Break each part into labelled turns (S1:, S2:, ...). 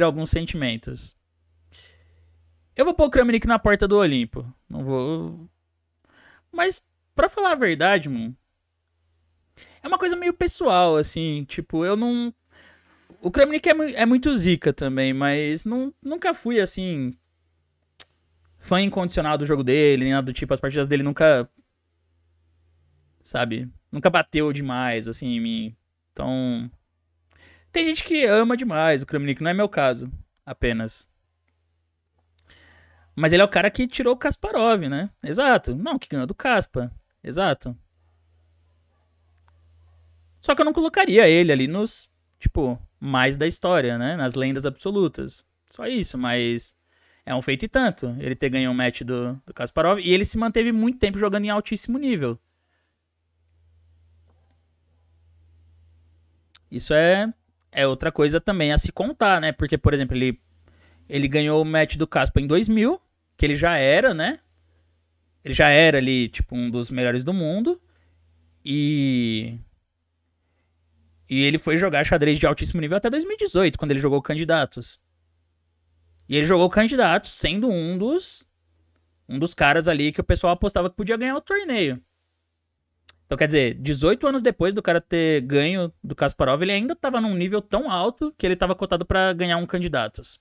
S1: alguns sentimentos. Eu vou pôr o Kramnik na porta do Olimpo. Não vou. Mas, para falar a verdade, mano. É uma coisa meio pessoal, assim. Tipo, eu não. O Kramnik é, é muito zica também, mas não, nunca fui, assim. Fã incondicional do jogo dele, nem nada do tipo. As partidas dele nunca. Sabe? Nunca bateu demais, assim, em mim. Então. Tem gente que ama demais o Kramnik, não é meu caso, apenas. Mas ele é o cara que tirou o Kasparov, né? Exato. Não, que ganhou do Caspa, Exato. Só que eu não colocaria ele ali nos, tipo, mais da história, né? Nas lendas absolutas. Só isso, mas é um feito e tanto. Ele ter ganho um match do, do Kasparov e ele se manteve muito tempo jogando em altíssimo nível. Isso é é outra coisa também a se contar, né? Porque, por exemplo, ele, ele ganhou o match do Caspa em 2000, que ele já era, né? Ele já era ali, tipo, um dos melhores do mundo. E. E ele foi jogar xadrez de altíssimo nível até 2018, quando ele jogou candidatos. E ele jogou candidatos, sendo um dos. Um dos caras ali que o pessoal apostava que podia ganhar o torneio. Então, quer dizer, 18 anos depois do cara ter ganho do Kasparov, ele ainda estava num nível tão alto que ele estava cotado para ganhar um candidatos.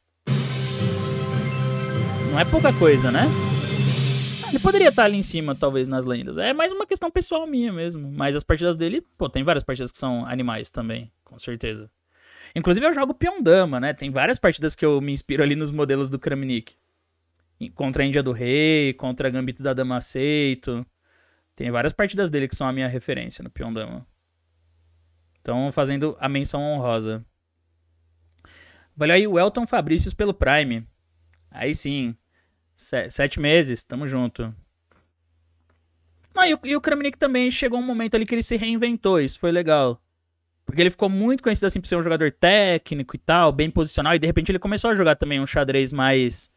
S1: Não é pouca coisa, né? Ah, ele poderia estar tá ali em cima, talvez, nas lendas. É mais uma questão pessoal minha mesmo. Mas as partidas dele, pô, tem várias partidas que são animais também, com certeza. Inclusive, eu jogo peão dama, né? Tem várias partidas que eu me inspiro ali nos modelos do Kramnik. Contra a Índia do Rei, contra a Gambito da Dama Aceito. Tem várias partidas dele que são a minha referência no dama Então, fazendo a menção honrosa. Valeu aí o Elton Fabrícios pelo Prime. Aí sim. Sete meses, tamo junto. Não, e o, e o Kramnik também chegou um momento ali que ele se reinventou, isso foi legal. Porque ele ficou muito conhecido assim por ser um jogador técnico e tal, bem posicional, e de repente ele começou a jogar também um xadrez mais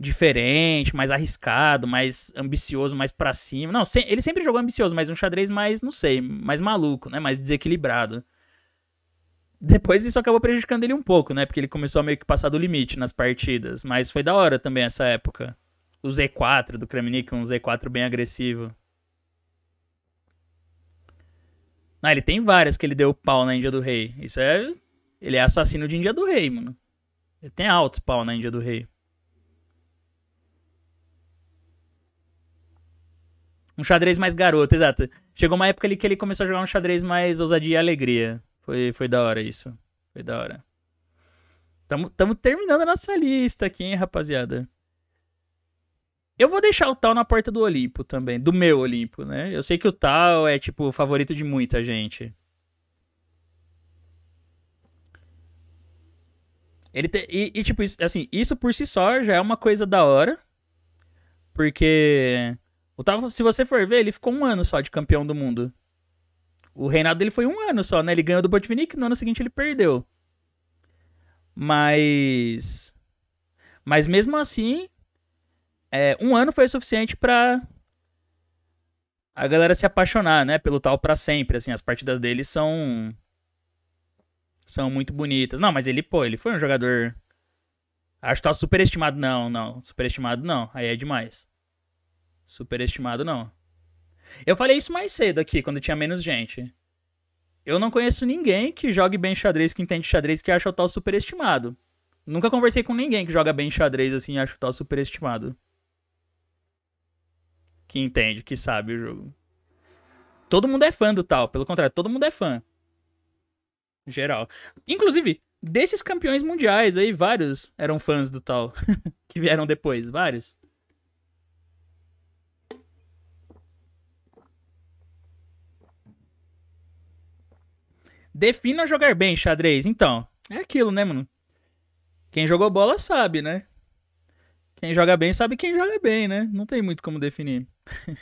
S1: diferente, mais arriscado, mais ambicioso, mais para cima. Não, se, ele sempre jogou ambicioso, mas um xadrez mais, não sei, mais maluco, né? Mais desequilibrado. Depois isso acabou prejudicando ele um pouco, né? Porque ele começou a meio que passar do limite nas partidas. Mas foi da hora também essa época. O Z4 do Kramnik, um Z4 bem agressivo. Ah, ele tem várias que ele deu pau na Índia do Rei. Isso é. Ele é assassino de Índia do Rei, mano. Ele tem altos pau na Índia do Rei. Um xadrez mais garoto, exato. Chegou uma época ali que ele começou a jogar um xadrez mais ousadia e alegria. Foi, foi da hora isso. Foi da hora. Tamo, tamo terminando a nossa lista aqui, hein, rapaziada. Eu vou deixar o Tal na porta do Olimpo também, do meu Olimpo, né? Eu sei que o Tal é, tipo, o favorito de muita gente. Ele te... e, e, tipo, assim, isso por si só já é uma coisa da hora. Porque o Otávio, se você for ver, ele ficou um ano só de campeão do mundo. O reinado dele foi um ano só, né? Ele ganhou do Botvinnik, no ano seguinte ele perdeu. Mas. Mas mesmo assim, é, um ano foi o suficiente para a galera se apaixonar, né? Pelo tal para sempre. Assim, as partidas dele são. São muito bonitas. Não, mas ele, pô, ele foi um jogador. Acho que tá superestimado. Não, não. Superestimado não. Aí é demais. Superestimado, não. Eu falei isso mais cedo aqui, quando tinha menos gente. Eu não conheço ninguém que jogue bem xadrez, que entende xadrez, que acha o tal superestimado. Nunca conversei com ninguém que joga bem xadrez assim e acha o tal superestimado. Que entende, que sabe o jogo. Todo mundo é fã do tal, pelo contrário, todo mundo é fã. Geral. Inclusive, desses campeões mundiais aí, vários eram fãs do tal. que vieram depois, vários. Defina jogar bem xadrez. Então, é aquilo, né, mano? Quem jogou bola sabe, né? Quem joga bem sabe quem joga bem, né? Não tem muito como definir.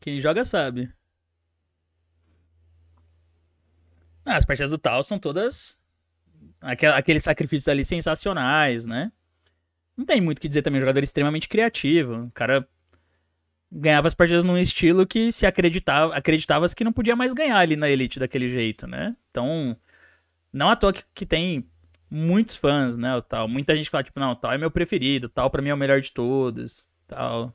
S1: quem joga sabe. Ah, as partidas do Tal são todas aqueles sacrifícios ali sensacionais, né? Não tem muito o que dizer também. Um jogador extremamente criativo. Um cara ganhava as partidas num estilo que se acreditava, acreditava-se que não podia mais ganhar ali na elite daquele jeito, né? Então, não à toa que, que tem muitos fãs, né, o tal. Muita gente fala tipo, não, tal é meu preferido, tal para mim é o melhor de todos, tal.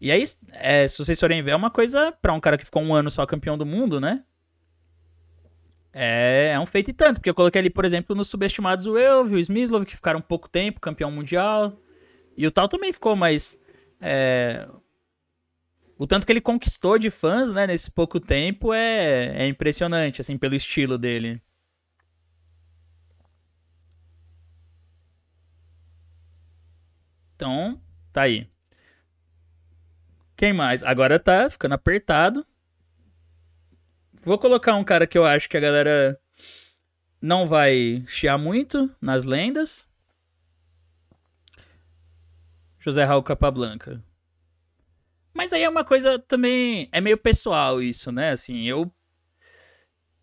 S1: E aí, é, se vocês forem ver, é uma coisa para um cara que ficou um ano só campeão do mundo, né? É, é um feito e tanto, porque eu coloquei ali, por exemplo, nos subestimados o Elvio, o Smyslov, que ficaram pouco tempo, campeão mundial. E o tal também ficou, mas é, o tanto que ele conquistou de fãs, né, nesse pouco tempo é, é impressionante, assim, pelo estilo dele. Então, tá aí. Quem mais? Agora tá ficando apertado. Vou colocar um cara que eu acho que a galera não vai chiar muito nas lendas. José Raul Capablanca. Mas aí é uma coisa também. É meio pessoal isso, né? Assim, eu.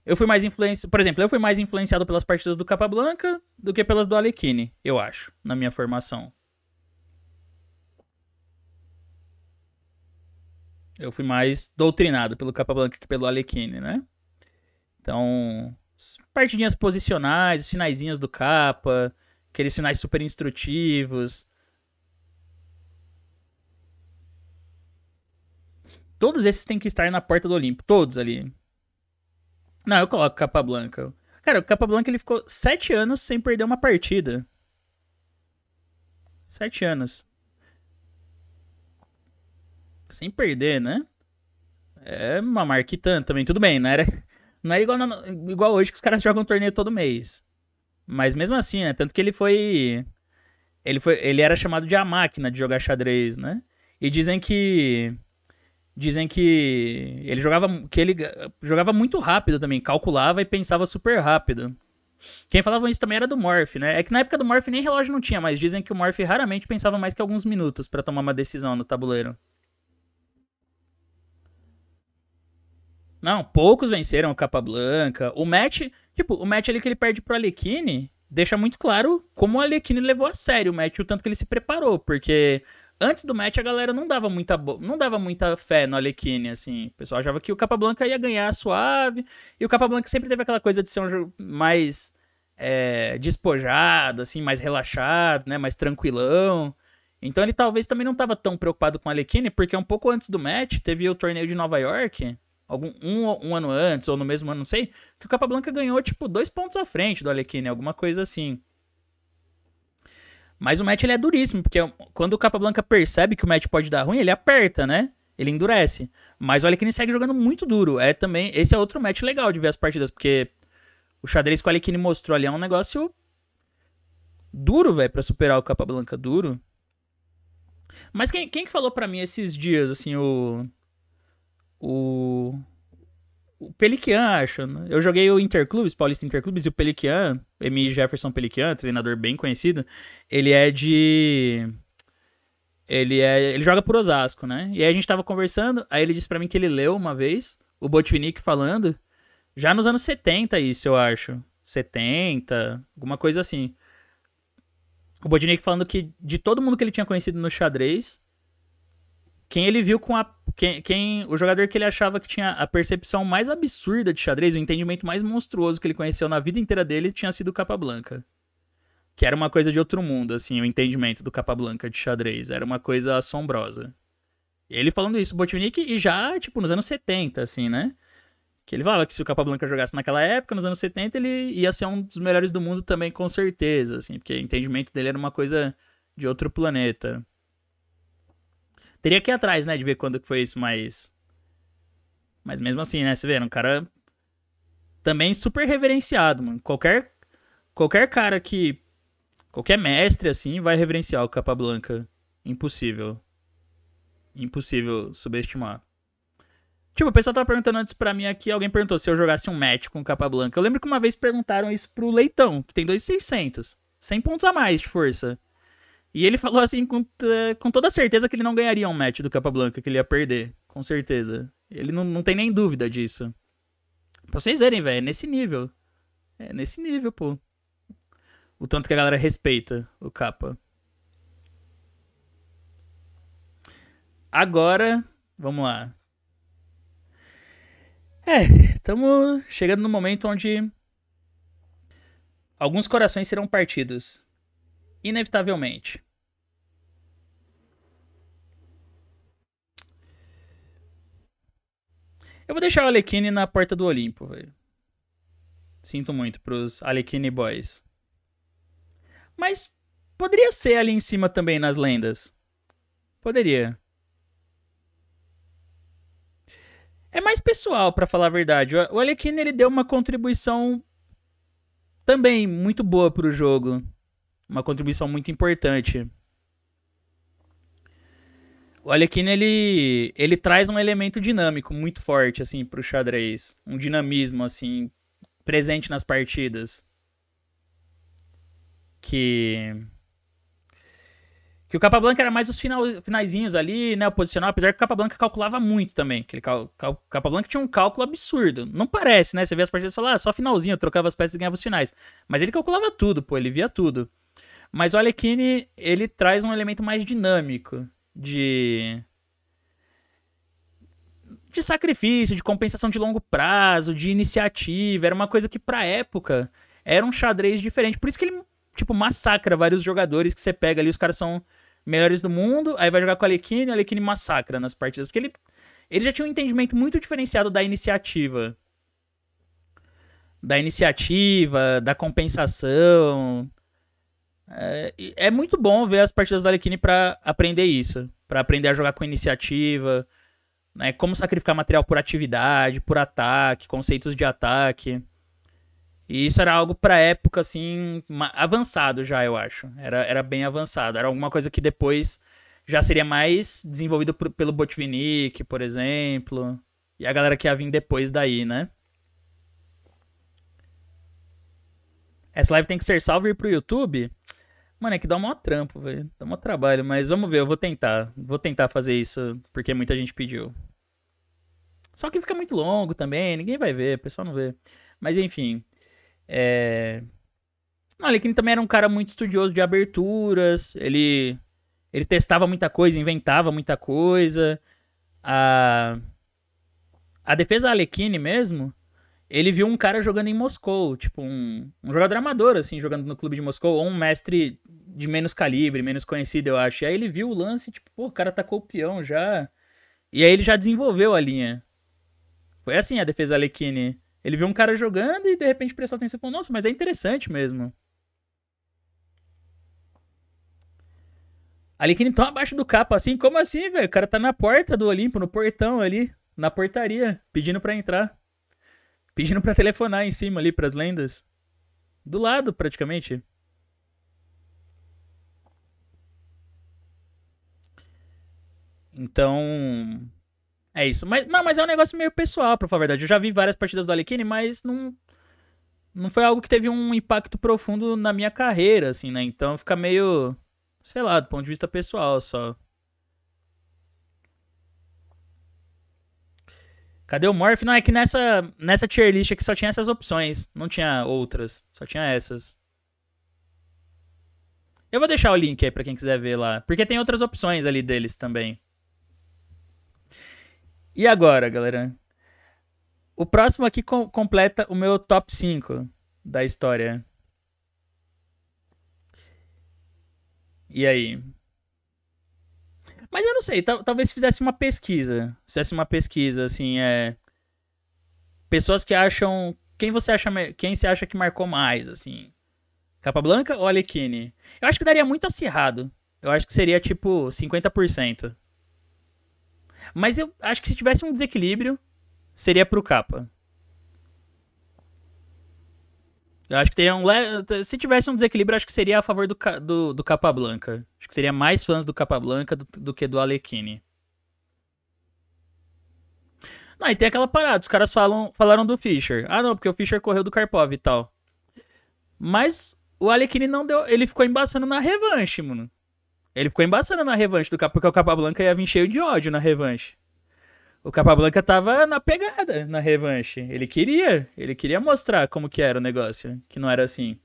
S1: Eu fui mais influenciado. Por exemplo, eu fui mais influenciado pelas partidas do Capablanca do que pelas do Alekine, eu acho, na minha formação. Eu fui mais doutrinado pelo Capablanca que pelo Alekine, né? Então, partidinhas posicionais, os sinaizinhos do capa, aqueles sinais super instrutivos. Todos esses têm que estar na porta do Olimpo. Todos ali. Não, eu coloco Capa Branca. Cara, o Branca ele ficou sete anos sem perder uma partida. Sete anos. Sem perder, né? É uma tanto também, tudo bem, não era, não era igual, na, igual hoje que os caras jogam um torneio todo mês. Mas mesmo assim, né? Tanto que ele foi. Ele, foi, ele era chamado de a máquina de jogar xadrez, né? E dizem que Dizem que ele jogava que ele jogava muito rápido também, calculava e pensava super rápido. Quem falava isso também era do Morph, né? É que na época do Morph nem relógio não tinha, mas dizem que o Morph raramente pensava mais que alguns minutos para tomar uma decisão no tabuleiro. Não, poucos venceram o Capa Blanca. O match, tipo, o match ali que ele perde pro Alekine, deixa muito claro como o Alekine levou a sério o match, o tanto que ele se preparou, porque antes do match a galera não dava muita não dava muita fé no Alekine assim. O pessoal achava que o Capablanca ia ganhar suave, e o Capablanca sempre teve aquela coisa de ser um jogo mais é, despojado, assim, mais relaxado, né, mais tranquilão. Então ele talvez também não estava tão preocupado com o Alekine, porque um pouco antes do match teve o torneio de Nova York, algum um, um ano antes ou no mesmo ano, não sei, que o Capablanca ganhou tipo dois pontos à frente do Alekine alguma coisa assim. Mas o match ele é duríssimo, porque quando o capa Blanca percebe que o match pode dar ruim, ele aperta, né? Ele endurece. Mas o que segue jogando muito duro. É também, esse é outro match legal de ver as partidas, porque o xadrez que o Alekine mostrou ali é um negócio duro, velho, para superar o capa Blanca duro. Mas quem, quem que falou para mim esses dias, assim, o o o Pelican, acho. Né? Eu joguei o Interclubes, Paulista Interclubes, e o Pelican, M. Jefferson Pelican, treinador bem conhecido, ele é de. Ele, é, ele joga por Osasco, né? E aí a gente tava conversando, aí ele disse para mim que ele leu uma vez o Botvinnik falando, já nos anos 70 isso, eu acho. 70, alguma coisa assim. O Botvinnik falando que de todo mundo que ele tinha conhecido no xadrez, quem ele viu com a. Quem, quem, o jogador que ele achava que tinha a percepção mais absurda de xadrez, o entendimento mais monstruoso que ele conheceu na vida inteira dele, tinha sido o capa Blanca. Que era uma coisa de outro mundo, assim, o entendimento do capa Blanca de xadrez. Era uma coisa assombrosa. Ele falando isso, Botvinnik, e já, tipo, nos anos 70, assim, né? Que ele falava que se o capa Blanca jogasse naquela época, nos anos 70, ele ia ser um dos melhores do mundo também, com certeza, assim, porque o entendimento dele era uma coisa de outro planeta. Teria que ir atrás, né, de ver quando que foi isso, mas. Mas mesmo assim, né? Você vê, um cara também super reverenciado, mano. Qualquer, qualquer cara que. Qualquer mestre, assim, vai reverenciar o capa Blanca. Impossível. Impossível subestimar. Tipo, o pessoal tava perguntando antes pra mim aqui, alguém perguntou se eu jogasse um match com o Blanca. Eu lembro que uma vez perguntaram isso pro Leitão, que tem 2,600. 100 pontos a mais de força. E ele falou assim com, com toda certeza que ele não ganharia um match do Capablanca, que ele ia perder. Com certeza. Ele não, não tem nem dúvida disso. Pra vocês verem, velho, é nesse nível. É nesse nível, pô. O tanto que a galera respeita o capa. Agora, vamos lá. É, estamos chegando no momento onde alguns corações serão partidos. Inevitavelmente. Eu vou deixar o Alekine na porta do Olimpo, velho. Sinto muito pros Alekine Boys. Mas poderia ser ali em cima também nas lendas. Poderia. É mais pessoal, para falar a verdade. O Alekine ele deu uma contribuição também muito boa pro jogo. Uma contribuição muito importante. O Alequine, ele, ele traz um elemento dinâmico muito forte, assim, pro xadrez. Um dinamismo, assim, presente nas partidas. Que... Que o Capablanca era mais os final, finaizinhos ali, né? O posicional, apesar que o Capablanca calculava muito também. Aquele cal, cal, Capablanca tinha um cálculo absurdo. Não parece, né? Você vê as partidas e fala, ah, só finalzinho, eu trocava as peças e ganhava os finais. Mas ele calculava tudo, pô, ele via tudo. Mas o Alekhine, ele traz um elemento mais dinâmico de de sacrifício, de compensação de longo prazo, de iniciativa, era uma coisa que pra época era um xadrez diferente. Por isso que ele tipo massacra vários jogadores que você pega ali, os caras são melhores do mundo, aí vai jogar com a Alekine a Alekine massacra nas partidas, porque ele ele já tinha um entendimento muito diferenciado da iniciativa. Da iniciativa, da compensação, é, é muito bom ver as partidas do Alekine para aprender isso, para aprender a jogar com iniciativa, né, como sacrificar material por atividade, por ataque, conceitos de ataque. E isso era algo para época assim avançado já, eu acho. Era, era bem avançado. Era alguma coisa que depois já seria mais desenvolvido por, pelo Botvinnik, por exemplo, e a galera que ia vir depois daí, né? Essa live tem que ser salva e ir pro YouTube? Mano, é que dá um trampo, velho. Dá um trabalho, mas vamos ver, eu vou tentar. Vou tentar fazer isso, porque muita gente pediu. Só que fica muito longo também, ninguém vai ver, o pessoal não vê. Mas enfim. É... O Alecrim também era um cara muito estudioso de aberturas. Ele, ele testava muita coisa, inventava muita coisa. A, a defesa Alequine mesmo ele viu um cara jogando em Moscou, tipo um, um jogador amador, assim, jogando no clube de Moscou, ou um mestre de menos calibre, menos conhecido, eu acho. E aí ele viu o lance, tipo, pô, o cara tacou tá o peão já. E aí ele já desenvolveu a linha. Foi assim a defesa Alekine. Ele viu um cara jogando e de repente prestou atenção e falou, nossa, mas é interessante mesmo. Alekine tão abaixo do capa assim, como assim, velho? O cara tá na porta do Olimpo, no portão ali, na portaria, pedindo para entrar pedindo para telefonar em cima ali para as lendas. Do lado, praticamente. Então, é isso. Mas, mas é um negócio meio pessoal, pra falar a verdade. Eu já vi várias partidas do Alecine, mas não, não foi algo que teve um impacto profundo na minha carreira, assim, né? Então fica meio, sei lá, do ponto de vista pessoal só. Cadê o Morph? Não, é que nessa, nessa tier list aqui só tinha essas opções. Não tinha outras. Só tinha essas. Eu vou deixar o link aí pra quem quiser ver lá. Porque tem outras opções ali deles também. E agora, galera? O próximo aqui com completa o meu top 5 da história. E aí? Mas eu não sei, talvez se fizesse uma pesquisa. Se fizesse uma pesquisa, assim, é. Pessoas que acham. Quem você acha. Quem se acha que marcou mais, assim? Capa Blanca ou Alequine? Eu acho que daria muito acirrado. Eu acho que seria tipo 50%. Mas eu acho que se tivesse um desequilíbrio, seria pro capa. Eu acho que teria um. Le... Se tivesse um desequilíbrio, acho que seria a favor do, do, capa Capablanca. Acho que teria mais fãs do Capablanca do, do que do alekine Não, ah, e tem aquela parada, os caras falam, falaram do Fischer. Ah, não, porque o Fischer correu do Karpov e tal. Mas o alekine não deu. Ele ficou embaçando na revanche, mano. Ele ficou embaçando na revanche do capa porque o Capablanca ia vir cheio de ódio na revanche o Capablanca tava na pegada na revanche. Ele queria, ele queria mostrar como que era o negócio, que não era assim.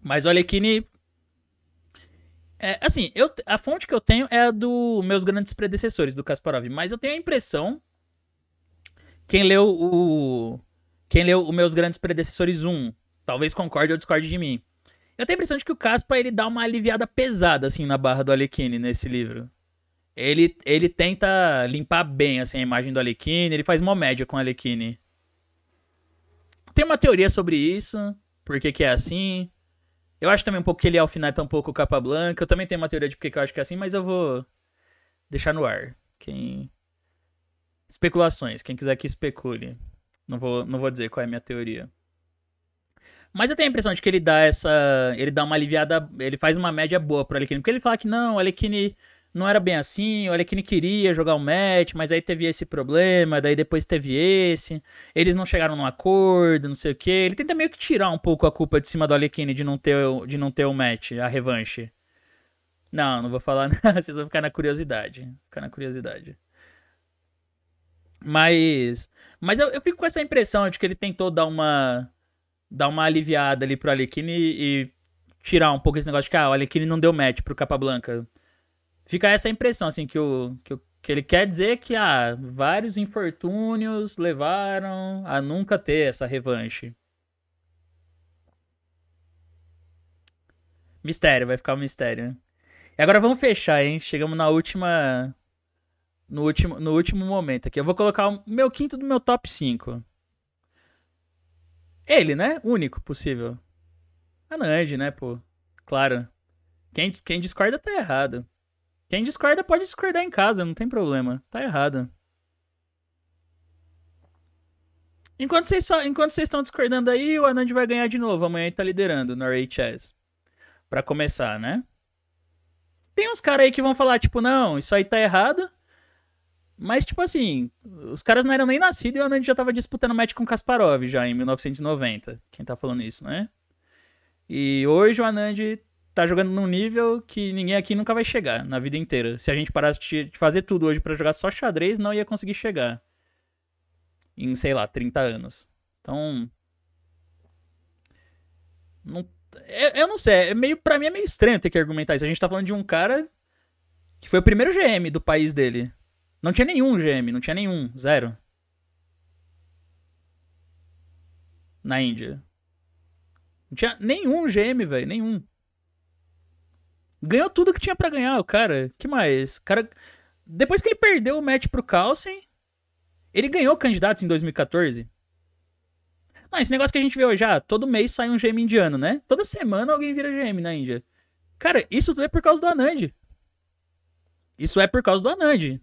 S1: Mas o Alekine. É, assim, eu, a fonte que eu tenho é a dos meus grandes predecessores do Kasparov, mas eu tenho a impressão. Quem leu o. Quem leu os meus grandes predecessores 1, talvez concorde ou discorde de mim. Eu tenho a impressão de que o Caspa ele dá uma aliviada pesada assim na barra do Alekine nesse livro. Ele, ele tenta limpar bem assim a imagem do Alekine. ele faz uma média com o Alekine. Tem uma teoria sobre isso, por que que é assim. Eu acho também um pouco que ele alfineta um pouco o Capa Blanca. Eu também tenho uma teoria de por que eu acho que é assim, mas eu vou deixar no ar. Quem especulações, quem quiser que especule. Não vou, não vou dizer qual é a minha teoria. Mas eu tenho a impressão de que ele dá essa. Ele dá uma aliviada. Ele faz uma média boa pro Alekine. Porque ele fala que não, o Alekine não era bem assim, o Alekine queria jogar o um match, mas aí teve esse problema, daí depois teve esse. Eles não chegaram num acordo, não sei o quê. Ele tenta meio que tirar um pouco a culpa de cima do Alekine de não ter, de não ter o match, a revanche. Não, não vou falar nada, vocês vão ficar na curiosidade. Ficar na curiosidade. Mas. Mas eu, eu fico com essa impressão de que ele tentou dar uma dar uma aliviada ali pro Alekine e, tirar um pouco esse negócio de que ah, o Alekine não deu match pro Capa Blanca. Fica essa impressão, assim, que, o, que, o, que ele quer dizer que ah, vários infortúnios levaram a nunca ter essa revanche. Mistério, vai ficar um mistério. E agora vamos fechar, hein? Chegamos na última. No último, no último momento aqui. Eu vou colocar o meu quinto do meu top 5. Ele, né? Único possível. A ah, Nange, né, pô? Claro. Quem, quem discorda tá errado. Quem discorda pode discordar em casa, não tem problema. Tá errado. Enquanto vocês, enquanto vocês estão discordando aí, o Anand vai ganhar de novo. Amanhã ele tá liderando no RHS. Pra começar, né? Tem uns caras aí que vão falar, tipo, não, isso aí tá errado. Mas, tipo assim, os caras não eram nem nascidos e o Anand já tava disputando match com Kasparov já em 1990. Quem tá falando isso, né? E hoje o Anand tá jogando num nível que ninguém aqui nunca vai chegar na vida inteira. Se a gente parasse de fazer tudo hoje para jogar só xadrez, não ia conseguir chegar. Em, sei lá, 30 anos. Então. Não, é, eu, não sei, é meio, pra mim é meio estranho ter que argumentar isso. A gente tá falando de um cara que foi o primeiro GM do país dele não tinha nenhum GM, não tinha nenhum, zero. Na Índia. Não tinha nenhum GM, velho, nenhum. Ganhou tudo que tinha para ganhar, o cara. Que mais? O cara depois que ele perdeu o match pro Carlsen, ele ganhou candidatos em 2014. Mas ah, esse negócio que a gente vê hoje, ah, todo mês sai um GM indiano, né? Toda semana alguém vira GM na Índia. Cara, isso tudo é por causa do Anand. Isso é por causa do Anand.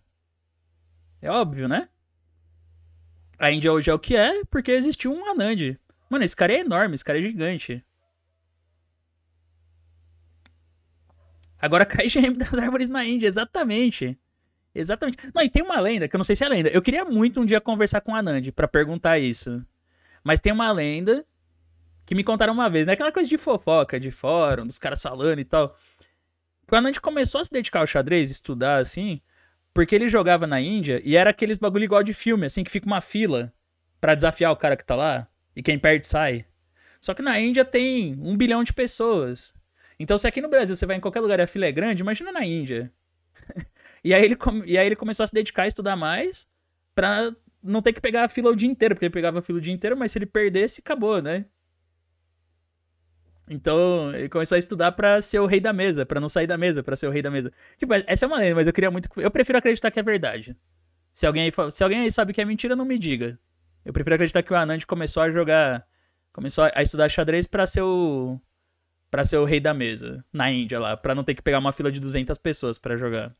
S1: É óbvio, né? A Índia hoje é o que é porque existiu um Anand. Mano, esse cara é enorme, esse cara é gigante. Agora cai GM das árvores na Índia, exatamente. Exatamente. Não, e tem uma lenda, que eu não sei se é lenda. Eu queria muito um dia conversar com o Anand para perguntar isso. Mas tem uma lenda que me contaram uma vez, né? Aquela coisa de fofoca, de fórum, dos caras falando e tal. Quando o Anand começou a se dedicar ao xadrez, estudar assim, porque ele jogava na Índia e era aqueles bagulho igual de filme, assim, que fica uma fila para desafiar o cara que tá lá. E quem perde sai. Só que na Índia tem um bilhão de pessoas. Então, se aqui no Brasil você vai em qualquer lugar e a fila é grande, imagina na Índia. e, aí ele e aí ele começou a se dedicar a estudar mais pra não ter que pegar a fila o dia inteiro, porque ele pegava a fila o dia inteiro, mas se ele perdesse, acabou, né? Então, ele começou a estudar para ser o rei da mesa, para não sair da mesa, para ser o rei da mesa. Tipo, é, essa é uma lenda, mas eu queria muito. Eu prefiro acreditar que é verdade. Se alguém aí, se alguém aí sabe que é mentira, não me diga. Eu prefiro acreditar que o Anand começou a jogar. Começou a estudar xadrez para ser o. Pra ser o rei da mesa, na Índia lá, pra não ter que pegar uma fila de 200 pessoas para jogar.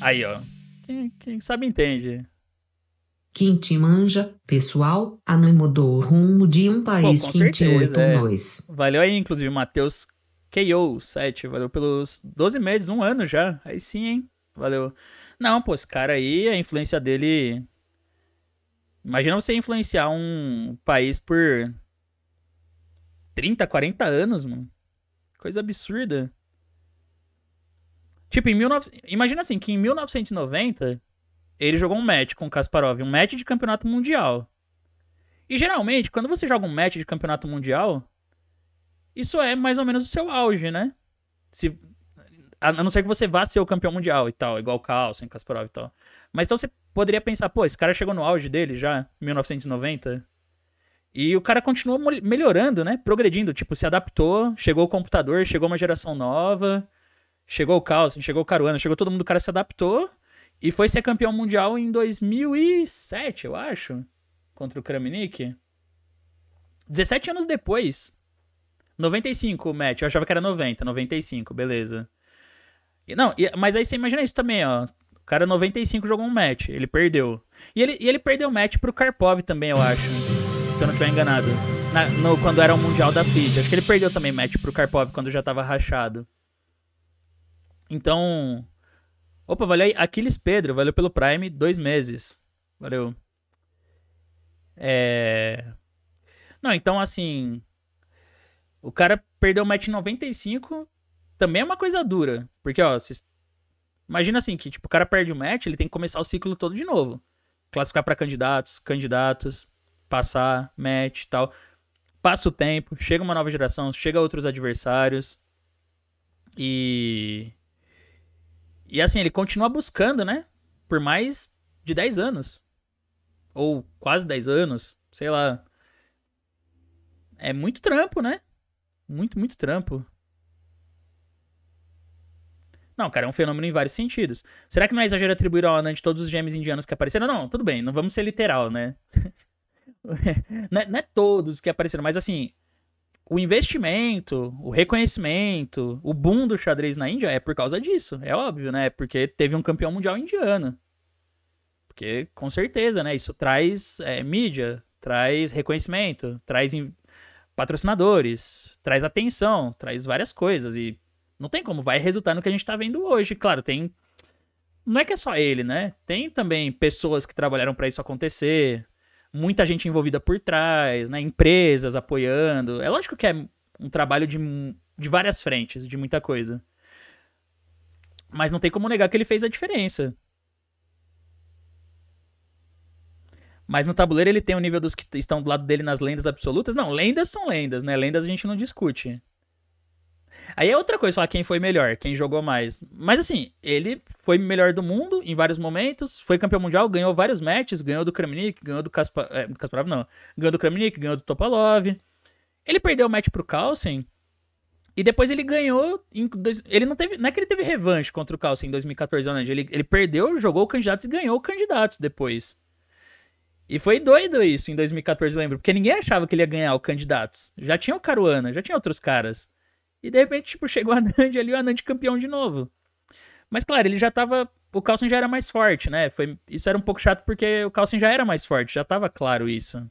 S1: Aí, ó quem, quem sabe entende. Quintimanja, pessoal, a não mudou o rumo de um país Pô, com 2812. É. Valeu aí, inclusive, Matheus KO7. Valeu pelos 12 meses, um ano já. Aí sim, hein? Valeu. Não, pô, esse cara aí, a influência dele. Imagina você influenciar um país por 30, 40 anos, mano. Coisa absurda. Tipo, em 19... imagina assim, que em 1990 ele jogou um match com o Kasparov, um match de campeonato mundial. E geralmente, quando você joga um match de campeonato mundial, isso é mais ou menos o seu auge, né? Se... A não ser que você vá ser o campeão mundial e tal, igual o Carlsen, Kasparov e tal. Mas então você poderia pensar, pô, esse cara chegou no auge dele já, 1990. E o cara continuou melhorando, né? Progredindo, tipo, se adaptou, chegou o computador, chegou uma geração nova. Chegou o Carlson, chegou o Caruana, chegou todo mundo, o cara se adaptou e foi ser campeão mundial em 2007, eu acho, contra o Kramnik. 17 anos depois. 95 o match, eu achava que era 90, 95, beleza. E, não, e, mas aí você imagina isso também, ó. O cara 95 jogou um match, ele perdeu. E ele, e ele perdeu o match pro Karpov também, eu acho. Se eu não estiver enganado. Na, no, quando era o Mundial da FIDE. Acho que ele perdeu também match pro Karpov quando já tava rachado. Então. Opa, valeu aí. Aquiles Pedro, valeu pelo Prime, dois meses. Valeu. É. Não, então assim. O cara perdeu o match 95. Também é uma coisa dura. Porque, ó, cês... imagina assim, que tipo, o cara perde o match, ele tem que começar o ciclo todo de novo. Classificar para candidatos, candidatos, passar, match e tal. Passa o tempo, chega uma nova geração, chega outros adversários. E. E assim, ele continua buscando, né? Por mais de 10 anos. Ou quase 10 anos, sei lá. É muito trampo, né? Muito, muito trampo. Não, cara, é um fenômeno em vários sentidos. Será que não é exagero atribuir ao Anand todos os gemes indianos que apareceram? Não, tudo bem, não vamos ser literal, né? não, é, não, é, todos que apareceram, mas assim, o investimento, o reconhecimento, o boom do xadrez na Índia é por causa disso. É óbvio, né? Porque teve um campeão mundial indiano. Porque, com certeza, né? Isso traz é, mídia, traz reconhecimento, traz patrocinadores, traz atenção, traz várias coisas. E não tem como, vai resultar no que a gente tá vendo hoje. Claro, tem. Não é que é só ele, né? Tem também pessoas que trabalharam para isso acontecer muita gente envolvida por trás, né? Empresas apoiando. É lógico que é um trabalho de, de várias frentes, de muita coisa. Mas não tem como negar que ele fez a diferença. Mas no tabuleiro ele tem o nível dos que estão do lado dele nas lendas absolutas. Não, lendas são lendas, né? Lendas a gente não discute. Aí é outra coisa falar quem foi melhor, quem jogou mais. Mas assim, ele foi melhor do mundo em vários momentos, foi campeão mundial, ganhou vários matches, ganhou do Kramnik, ganhou do é, Kasparov, é, não, ganhou do Kramnik, ganhou do Topalov. Ele perdeu o match pro Carlsen e depois ele ganhou em ele não teve, não é que ele teve revanche contra o Carlsen em 2014, né? ele ele perdeu, jogou o candidatos e ganhou o candidatos depois. E foi doido isso em 2014, lembro, porque ninguém achava que ele ia ganhar o candidatos. Já tinha o Caruana, já tinha outros caras. E de repente, tipo, chegou a Anand ali, o Anand campeão de novo. Mas claro, ele já tava. O Carlsen já era mais forte, né? Foi, isso era um pouco chato porque o Carlsen já era mais forte, já tava claro isso.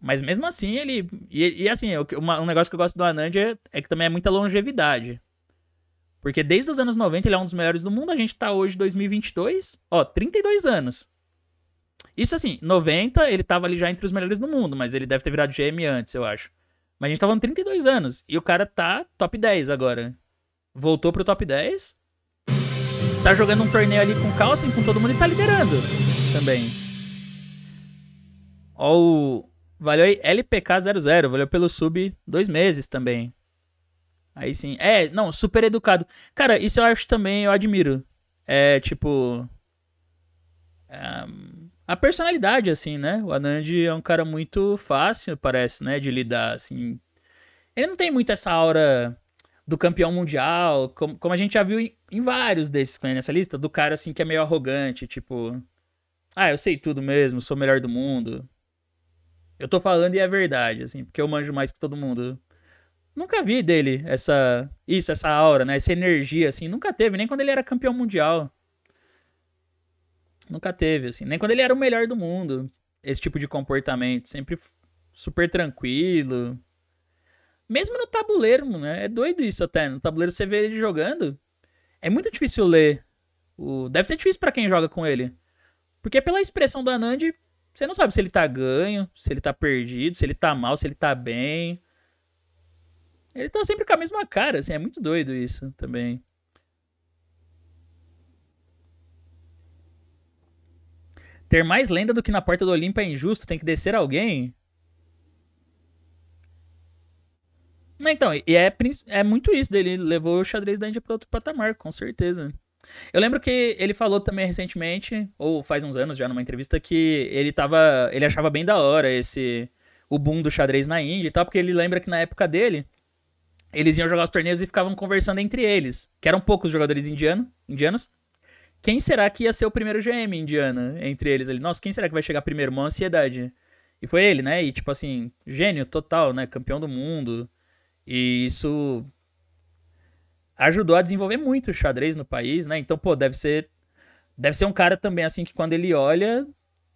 S1: Mas mesmo assim, ele. E, e assim, uma, um negócio que eu gosto do Anand é, é, que também é muita longevidade. Porque desde os anos 90 ele é um dos melhores do mundo, a gente tá hoje 2022, ó, 32 anos. Isso assim, 90 ele tava ali já entre os melhores do mundo, mas ele deve ter virado GM antes, eu acho. Mas a gente tá falando 32 anos. E o cara tá top 10 agora. Voltou pro top 10. Tá jogando um torneio ali com o com todo mundo e tá liderando também. Ó o... Valeu aí, LPK00. Valeu pelo sub dois meses também. Aí sim. É, não, super educado. Cara, isso eu acho também, eu admiro. É, tipo... Um é, a personalidade, assim, né? O Anand é um cara muito fácil, parece, né? De lidar, assim. Ele não tem muito essa aura do campeão mundial, como, como a gente já viu em, em vários desses clãs né? nessa lista, do cara, assim, que é meio arrogante, tipo... Ah, eu sei tudo mesmo, sou o melhor do mundo. Eu tô falando e é verdade, assim, porque eu manjo mais que todo mundo. Nunca vi dele essa... Isso, essa aura, né? Essa energia, assim. Nunca teve, nem quando ele era campeão mundial. Nunca teve, assim. Nem quando ele era o melhor do mundo, esse tipo de comportamento. Sempre super tranquilo. Mesmo no tabuleiro, né? É doido isso até. Né? No tabuleiro você vê ele jogando. É muito difícil ler. O... Deve ser difícil para quem joga com ele. Porque pela expressão do Anand, você não sabe se ele tá ganho, se ele tá perdido, se ele tá mal, se ele tá bem. Ele tá sempre com a mesma cara, assim, é muito doido isso também. Ter mais lenda do que na porta do Olimpo é injusto, tem que descer alguém. Então, e é, é muito isso dele. Levou o xadrez da Índia para outro patamar, com certeza. Eu lembro que ele falou também recentemente, ou faz uns anos já numa entrevista, que ele tava. Ele achava bem da hora esse. o boom do xadrez na Índia e tal, porque ele lembra que na época dele, eles iam jogar os torneios e ficavam conversando entre eles. Que eram poucos jogadores indiano, indianos quem será que ia ser o primeiro GM Indiana entre eles ali? Nossa, quem será que vai chegar primeiro? Uma ansiedade. E foi ele, né? E tipo assim, gênio total, né? Campeão do mundo. E isso ajudou a desenvolver muito o xadrez no país, né? Então, pô, deve ser deve ser um cara também assim que quando ele olha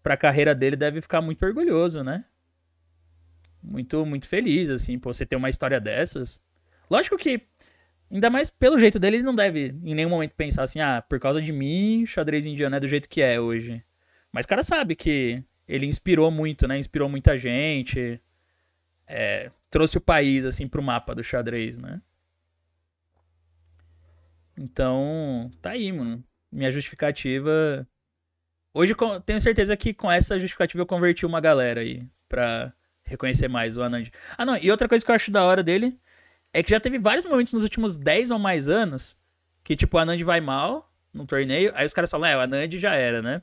S1: para a carreira dele deve ficar muito orgulhoso, né? Muito muito feliz assim, Pô, você ter uma história dessas. Lógico que Ainda mais pelo jeito dele, ele não deve em nenhum momento pensar assim, ah, por causa de mim, xadrez indiano é do jeito que é hoje. Mas o cara sabe que ele inspirou muito, né? Inspirou muita gente. É, trouxe o país, assim, pro mapa do xadrez, né? Então, tá aí, mano. Minha justificativa. Hoje tenho certeza que com essa justificativa eu converti uma galera aí pra reconhecer mais o Anand. Ah, não, e outra coisa que eu acho da hora dele é que já teve vários momentos nos últimos 10 ou mais anos que, tipo, a Nandi vai mal no torneio, aí os caras falam, é, a Nandi já era, né?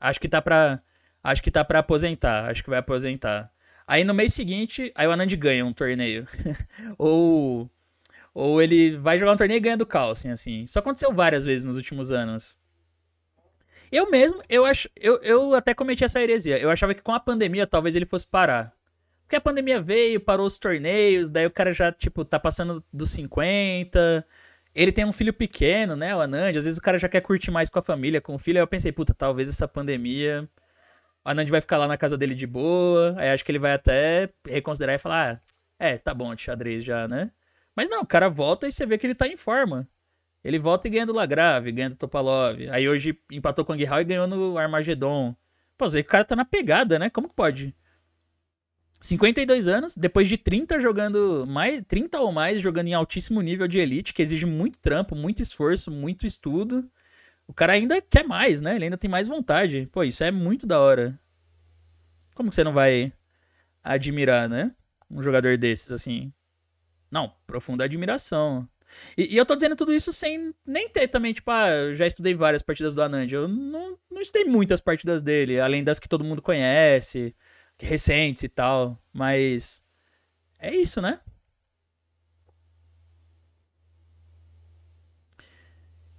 S1: Acho que tá pra. Acho que tá pra aposentar, acho que vai aposentar. Aí no mês seguinte, aí o Anand ganha um torneio. ou. Ou ele vai jogar um torneio e ganha do Carlsen, assim, assim. Isso aconteceu várias vezes nos últimos anos. Eu mesmo, eu acho. Eu, eu até cometi essa heresia. Eu achava que com a pandemia talvez ele fosse parar. Porque a pandemia veio, parou os torneios, daí o cara já, tipo, tá passando dos 50. Ele tem um filho pequeno, né? O Anand. Às vezes o cara já quer curtir mais com a família, com o filho. Aí eu pensei, puta, talvez essa pandemia. O Anand vai ficar lá na casa dele de boa. Aí acho que ele vai até reconsiderar e falar: ah, é, tá bom de xadrez já, né? Mas não, o cara volta e você vê que ele tá em forma. Ele volta e ganha do Lagrave, ganha do Topalov. Aí hoje empatou com o Hao e ganhou no Armagedon. Pô, você vê que o cara tá na pegada, né? Como que pode? 52 anos, depois de 30 jogando mais, 30 ou mais jogando em altíssimo nível de elite, que exige muito trampo, muito esforço, muito estudo. O cara ainda quer mais, né? Ele ainda tem mais vontade. Pô, isso é muito da hora. Como que você não vai admirar, né? Um jogador desses assim. Não, profunda admiração. E, e eu tô dizendo tudo isso sem nem ter também, tipo, ah, eu já estudei várias partidas do Anand. Eu não, não estudei muitas partidas dele, além das que todo mundo conhece recentes e tal, mas é isso, né?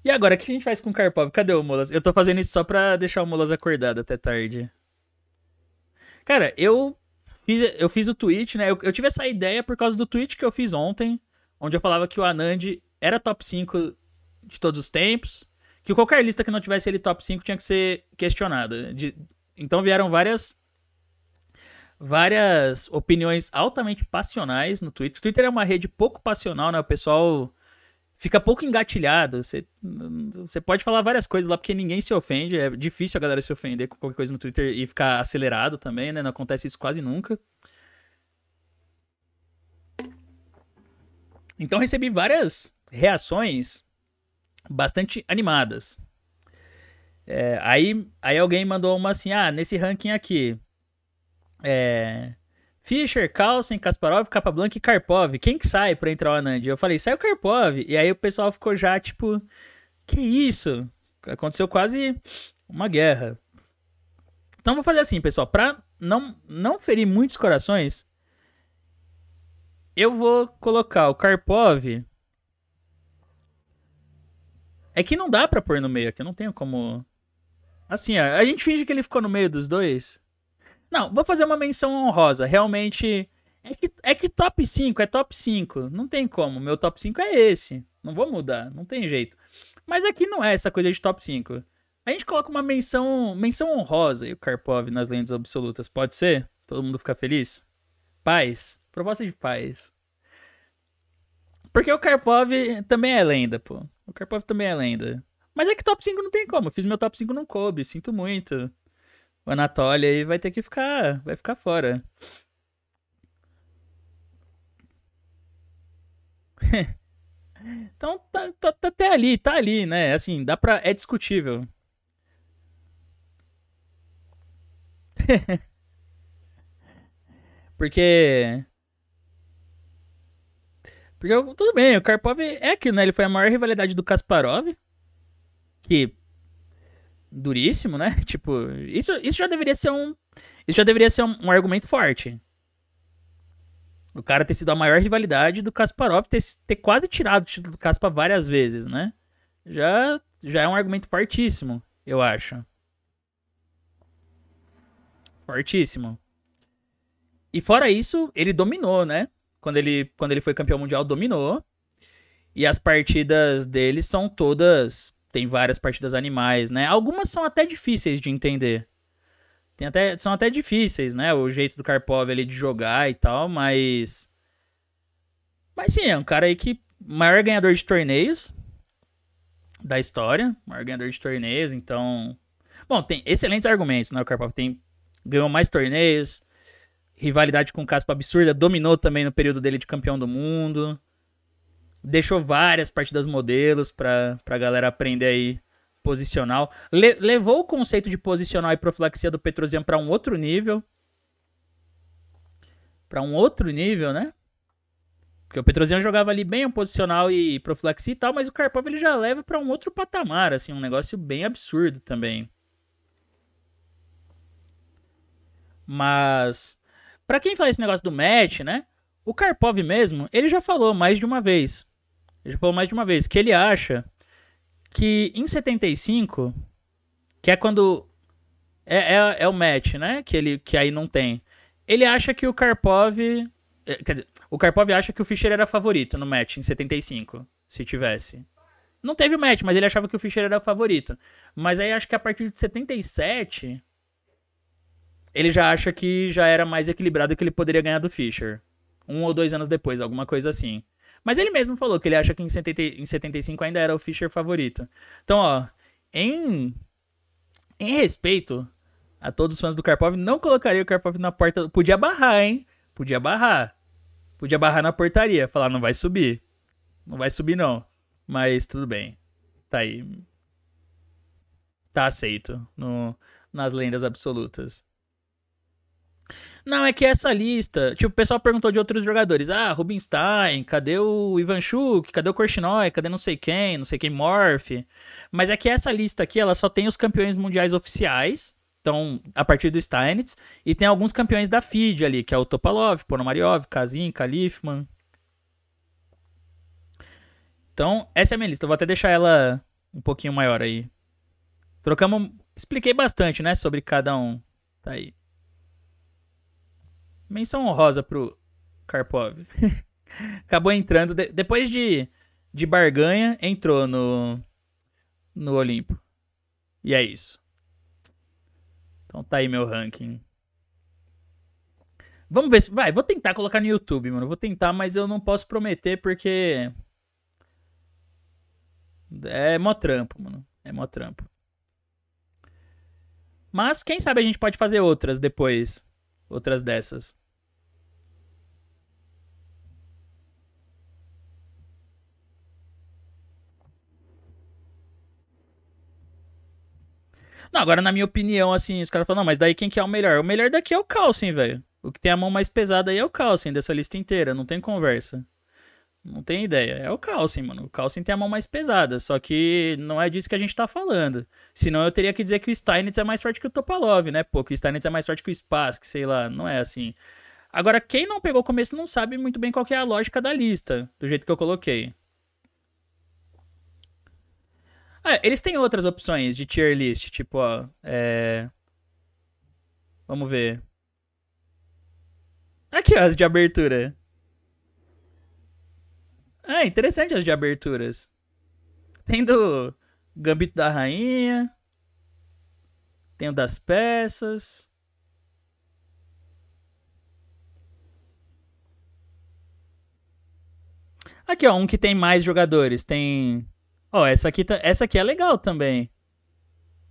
S1: E agora, o que a gente faz com o Karpov? Cadê o Molas? Eu tô fazendo isso só pra deixar o Molas acordado até tarde. Cara, eu fiz, eu fiz o tweet, né? Eu, eu tive essa ideia por causa do tweet que eu fiz ontem, onde eu falava que o Anand era top 5 de todos os tempos, que qualquer lista que não tivesse ele top 5 tinha que ser questionada. De, então vieram várias várias opiniões altamente passionais no Twitter. O Twitter é uma rede pouco passional, né? O pessoal fica pouco engatilhado. Você, você pode falar várias coisas lá porque ninguém se ofende. É difícil a galera se ofender com qualquer coisa no Twitter e ficar acelerado também, né? Não acontece isso quase nunca. Então recebi várias reações bastante animadas. É, aí, aí alguém mandou uma assim: ah, nesse ranking aqui, é, Fischer, Carlsen, Kasparov, Capablanca e Karpov. Quem que sai pra entrar o Anand? Eu falei, sai o Karpov. E aí o pessoal ficou já tipo, que isso? Aconteceu quase uma guerra. Então vou fazer assim, pessoal, pra não, não ferir muitos corações, eu vou colocar o Karpov. É que não dá pra pôr no meio aqui, não tenho como. Assim, a gente finge que ele ficou no meio dos dois. Não, vou fazer uma menção honrosa. Realmente. É que, é que top 5 é top 5. Não tem como. Meu top 5 é esse. Não vou mudar. Não tem jeito. Mas aqui não é essa coisa de top 5. A gente coloca uma menção menção honrosa e o Karpov nas lendas absolutas. Pode ser? Todo mundo fica feliz? Paz. Proposta de paz. Porque o Karpov também é lenda, pô. O Karpov também é lenda. Mas é que top 5 não tem como. Eu fiz meu top 5 não coube. Sinto muito o Anatoly aí vai ter que ficar, vai ficar fora. então tá, tá, tá, até ali, tá ali, né? Assim, dá para, É discutível. Porque. Porque tudo bem, o Karpov é aquilo, né? Ele foi a maior rivalidade do Kasparov. Que duríssimo, né? Tipo, isso, isso já deveria ser um. Isso já deveria ser um, um argumento forte. O cara ter sido a maior rivalidade do Kasparov, ter, ter quase tirado o título do Kaspar várias vezes, né? Já, já é um argumento fortíssimo, eu acho. Fortíssimo. E fora isso, ele dominou, né? Quando ele, quando ele foi campeão mundial, dominou. E as partidas dele são todas tem várias partidas animais, né? Algumas são até difíceis de entender. Tem até, são até difíceis, né? O jeito do Karpov ali de jogar e tal, mas. Mas sim, é um cara aí que. Maior ganhador de torneios da história. Maior ganhador de torneios, então. Bom, tem excelentes argumentos, né? O Karpov tem, ganhou mais torneios, rivalidade com o Caspa absurda, dominou também no período dele de campeão do mundo deixou várias partidas modelos para a galera aprender aí posicional. Le levou o conceito de posicional e profilaxia do Petrosian para um outro nível. Para um outro nível, né? Porque o Petrosian jogava ali bem o posicional e profilaxia e tal, mas o Karpov ele já leva para um outro patamar, assim, um negócio bem absurdo também. Mas para quem fala esse negócio do match, né? O Karpov mesmo, ele já falou mais de uma vez ele falou mais de uma vez que ele acha que em 75, que é quando é, é, é, o match, né? Que ele que aí não tem. Ele acha que o Karpov, é, quer dizer, o Karpov acha que o Fischer era favorito no match em 75, se tivesse. Não teve o match, mas ele achava que o Fischer era o favorito. Mas aí acho que a partir de 77 ele já acha que já era mais equilibrado que ele poderia ganhar do Fischer. Um ou dois anos depois, alguma coisa assim. Mas ele mesmo falou que ele acha que em, 70, em 75 ainda era o Fischer favorito. Então, ó, em, em respeito a todos os fãs do Karpov, não colocaria o Karpov na porta. Podia barrar, hein? Podia barrar. Podia barrar na portaria, falar, não vai subir. Não vai subir, não. Mas tudo bem. Tá aí. Tá aceito no, nas lendas absolutas. Não, é que essa lista. Tipo, o pessoal perguntou de outros jogadores. Ah, Rubinstein, cadê o Ivanchuk? Cadê o Korchinoi? Cadê não sei quem? Não sei quem, Morph. Mas é que essa lista aqui, ela só tem os campeões mundiais oficiais. Então, a partir do Steinitz. E tem alguns campeões da FID ali, que é o Topalov, Ponomariov, Kazin, Kalifman. Então, essa é a minha lista. Eu vou até deixar ela um pouquinho maior aí. Trocamos. Expliquei bastante, né? Sobre cada um. Tá aí. Menção honrosa pro Karpov. Acabou entrando. De, depois de, de barganha, entrou no, no Olimpo. E é isso. Então tá aí meu ranking. Vamos ver se. Vai, vou tentar colocar no YouTube, mano. Vou tentar, mas eu não posso prometer porque. É mó trampo, mano. É mó trampo. Mas quem sabe a gente pode fazer outras depois. Outras dessas. Não, agora, na minha opinião, assim, os caras falam, não, mas daí quem que é o melhor? O melhor daqui é o Carlsen, velho. O que tem a mão mais pesada aí é o Carlsen, dessa lista inteira, não tem conversa. Não tem ideia. É o Carlsen, mano. O Carlsen tem a mão mais pesada, só que não é disso que a gente tá falando. Senão eu teria que dizer que o Steinitz é mais forte que o Topalov, né? Pô, que o Steinitz é mais forte que o Spassky, sei lá, não é assim. Agora, quem não pegou o começo não sabe muito bem qual é a lógica da lista, do jeito que eu coloquei. Ah, eles têm outras opções de tier list, tipo, ó. É... Vamos ver. Aqui, ó, as de abertura. Ah, interessante as de aberturas. Tem do Gambito da Rainha. Tem o das peças. Aqui, ó, um que tem mais jogadores. Tem Ó, oh, essa aqui, tá, essa aqui é legal também.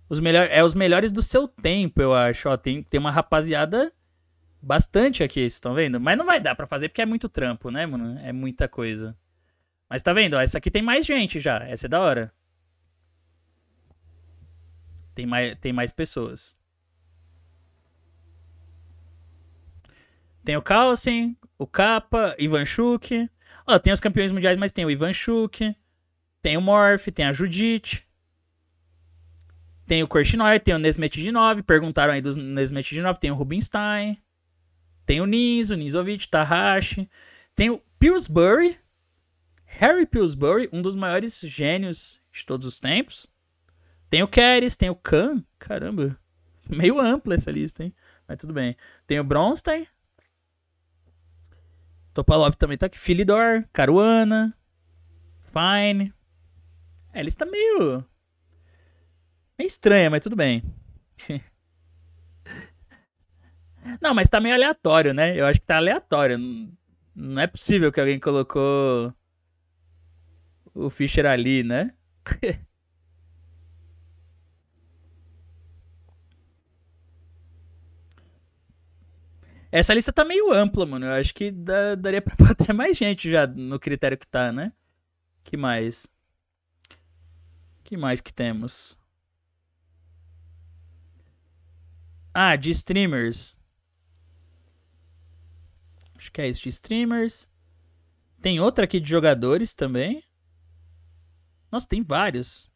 S1: Os melhor, é os melhores do seu tempo, eu acho. Ó, tem, tem uma rapaziada bastante aqui, vocês estão vendo? Mas não vai dar para fazer porque é muito trampo, né, mano? É muita coisa. Mas tá vendo? Ó, essa aqui tem mais gente já. Essa é da hora. Tem mais, tem mais pessoas. Tem o Carlsen, o Capa, Ivan Schuch. Ó, tem os campeões mundiais, mas tem o Ivan Schuch. Tem o Morph, tem a Judite. Tem o Kortinoy, tem o Nesmetidinov. Perguntaram aí do Nesmetidinov. Tem o Rubinstein. Tem o Niso, Nisovic, Tahashi. Tem o Pillsbury. Harry Pillsbury, um dos maiores gênios de todos os tempos. Tem o Keres, tem o Khan. Caramba, meio ampla essa lista, hein? Mas tudo bem. Tem o Bronstein. Topalov também tá aqui. Filidor, Caruana, Fine, ela é, está tá meio. meio estranha, mas tudo bem. Não, mas tá meio aleatório, né? Eu acho que tá aleatório. Não é possível que alguém colocou o Fischer ali, né? Essa lista tá meio ampla, mano. Eu acho que dá, daria pra botar mais gente já no critério que tá, né? Que mais? que mais que temos? Ah, de streamers. Acho que é isso, de streamers. Tem outra aqui de jogadores também. Nossa, tem vários.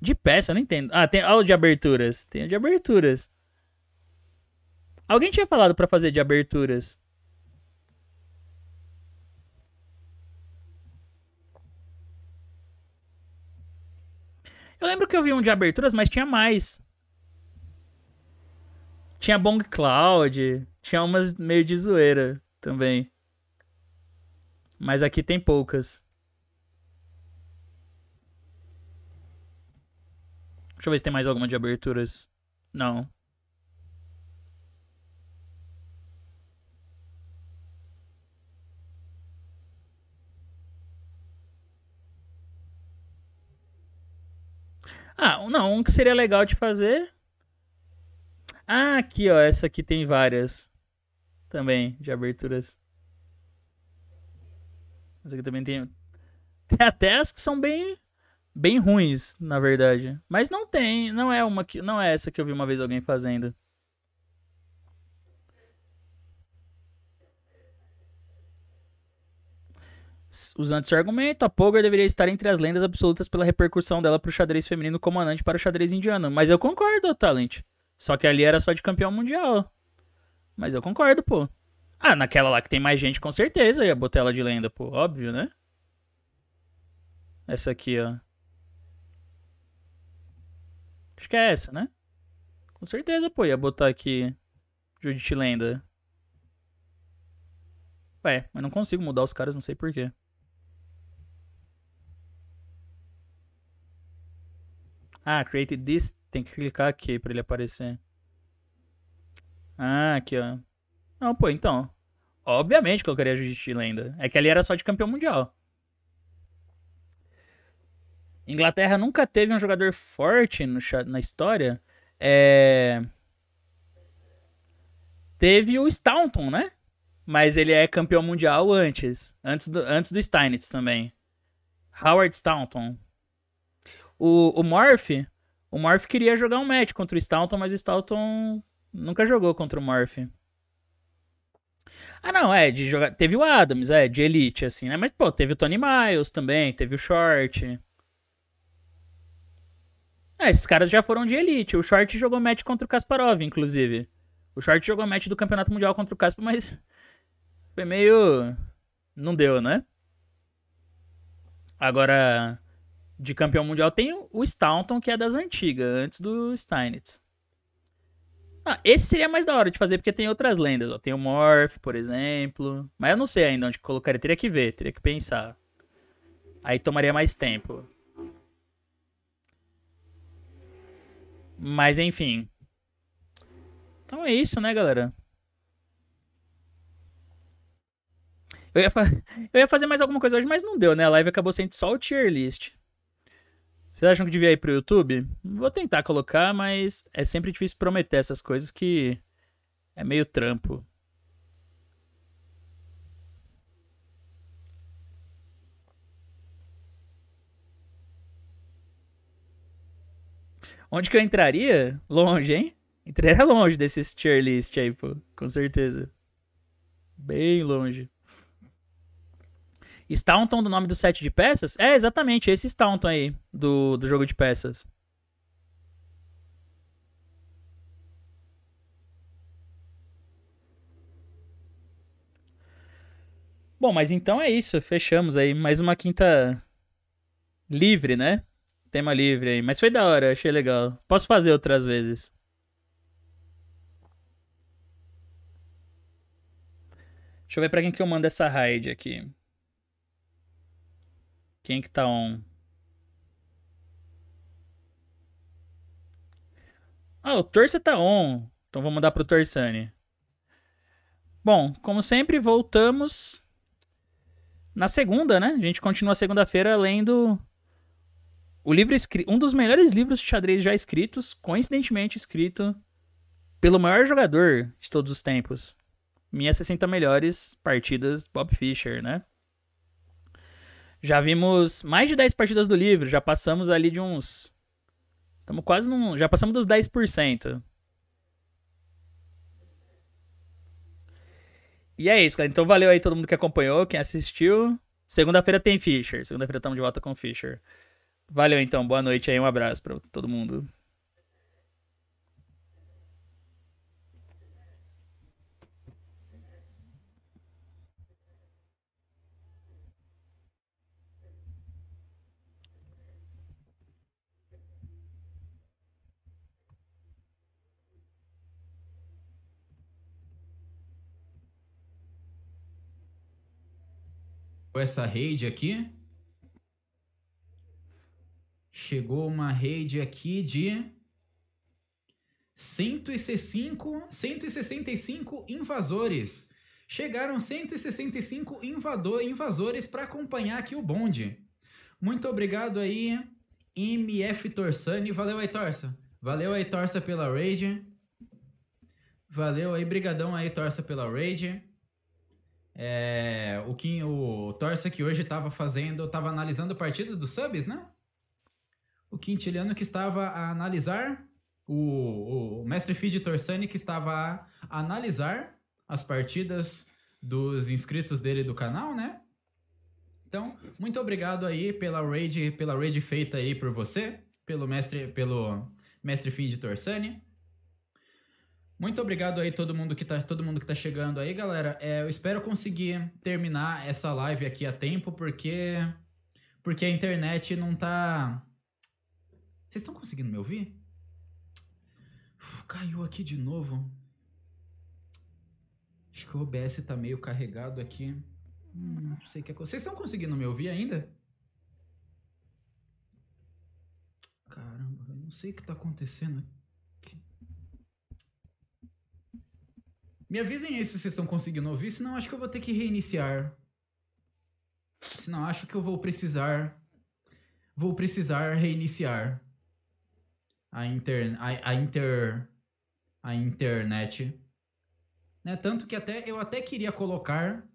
S1: De peça, eu não entendo. Ah, tem o de aberturas. Tem o de aberturas. Alguém tinha falado para fazer de aberturas. Eu lembro que eu vi um de aberturas, mas tinha mais. Tinha Bong Cloud, tinha umas meio de zoeira também. Mas aqui tem poucas. Deixa eu ver se tem mais alguma de aberturas. Não. Não, um que seria legal de fazer. Ah, aqui, ó, essa aqui tem várias também de aberturas. Essa aqui também tem tem até as que são bem bem ruins, na verdade. Mas não tem, não é uma que não é essa que eu vi uma vez alguém fazendo. Usando esse argumento, a Pogger deveria estar entre as lendas absolutas pela repercussão dela pro xadrez feminino comandante para o xadrez indiano. Mas eu concordo, Talent. Só que ali era só de campeão mundial. Mas eu concordo, pô. Ah, naquela lá que tem mais gente, com certeza ia botar ela de lenda, pô. Óbvio, né? Essa aqui, ó. Acho que é essa, né? Com certeza, pô. Ia botar aqui Judith Lenda. É, mas não consigo mudar os caras, não sei porquê. Ah, create this, tem que clicar aqui pra ele aparecer. Ah, aqui, ó. Não, pô, então. Obviamente que eu queria Jiu-Jitsu lenda. É que ali era só de campeão mundial. Inglaterra nunca teve um jogador forte no, na história. É... Teve o Staunton, né? mas ele é campeão mundial antes. Antes do, antes do Steinitz também. Howard Staunton. O, o Morph. O Morph queria jogar um match contra o Staunton, mas o Staunton nunca jogou contra o Morph. Ah, não, é, de jogar. Teve o Adams, é, de Elite, assim, né? Mas, pô, teve o Tony Miles também, teve o Short. É, esses caras já foram de Elite. O Short jogou match contra o Kasparov, inclusive. O Short jogou match do Campeonato Mundial contra o Kasparov, mas foi meio. Não deu, né? Agora, de campeão mundial tem o Staunton, que é das antigas, antes do Steinitz. Ah, esse seria mais da hora de fazer, porque tem outras lendas. Ó. Tem o Morph, por exemplo. Mas eu não sei ainda onde colocar Teria que ver, teria que pensar. Aí tomaria mais tempo. Mas enfim. Então é isso, né, galera? Eu ia, eu ia fazer mais alguma coisa hoje, mas não deu, né? A live acabou sendo só o tier list. Vocês acham que devia ir pro YouTube? Vou tentar colocar, mas é sempre difícil prometer essas coisas que é meio trampo. Onde que eu entraria? Longe, hein? Entraria longe desse tier list aí, pô. Com certeza. Bem longe. Staunton do nome do set de peças? É, exatamente, esse Staunton aí, do, do jogo de peças. Bom, mas então é isso. Fechamos aí. Mais uma quinta livre, né? Tema livre aí. Mas foi da hora, achei legal. Posso fazer outras vezes. Deixa eu ver pra quem que eu mando essa raid aqui. Quem que tá on? Ah, o Torça tá on. Então vou mudar pro Torçani. Bom, como sempre, voltamos na segunda, né? A gente continua segunda-feira lendo o livro um dos melhores livros de xadrez já escritos, coincidentemente escrito pelo maior jogador de todos os tempos. Minhas 60 melhores partidas, Bob Fischer, né? Já vimos mais de 10 partidas do livro, já passamos ali de uns. Estamos quase num. Já passamos dos 10%. E é isso, cara Então valeu aí todo mundo que acompanhou, quem assistiu. Segunda-feira tem Fischer. Segunda-feira estamos de volta com Fischer. Valeu então, boa noite aí, um abraço para todo mundo.
S2: com essa rede aqui. Chegou uma rede aqui de 165, 165 invasores. Chegaram 165 invador, invasores para acompanhar aqui o bonde. Muito obrigado aí, MF Torsani. Valeu aí, Torça. Valeu aí, Torça, pela raid. Valeu aí, brigadão aí, Torça, pela raid. É, o que o Torça que hoje estava fazendo, estava analisando a partida dos subs, né? O Quintiliano que estava a analisar, o, o mestre Feed Torsani que estava a analisar as partidas dos inscritos dele do canal, né? Então, muito obrigado aí pela raid, pela raid feita aí por você, pelo mestre, pelo mestre Feed Torsani. Muito obrigado aí todo mundo que tá, todo mundo que tá chegando aí, galera. É, eu espero conseguir terminar essa live aqui a tempo, porque porque a internet não tá Vocês estão conseguindo me ouvir? Uf, caiu aqui de novo. Acho que o OBS tá meio carregado aqui. Hum, não sei o que é. Vocês estão conseguindo me ouvir ainda? Caramba, eu não sei o que tá acontecendo aqui. Me avisem aí se vocês estão conseguindo ouvir, senão acho que eu vou ter que reiniciar. Senão acho que eu vou precisar. Vou precisar reiniciar a, inter, a, a, inter, a internet. Né? Tanto que até eu até queria colocar.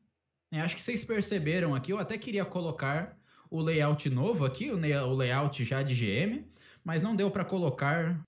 S2: Né? Acho que vocês perceberam aqui, eu até queria colocar o layout novo aqui, o, o layout já de GM, mas não deu para colocar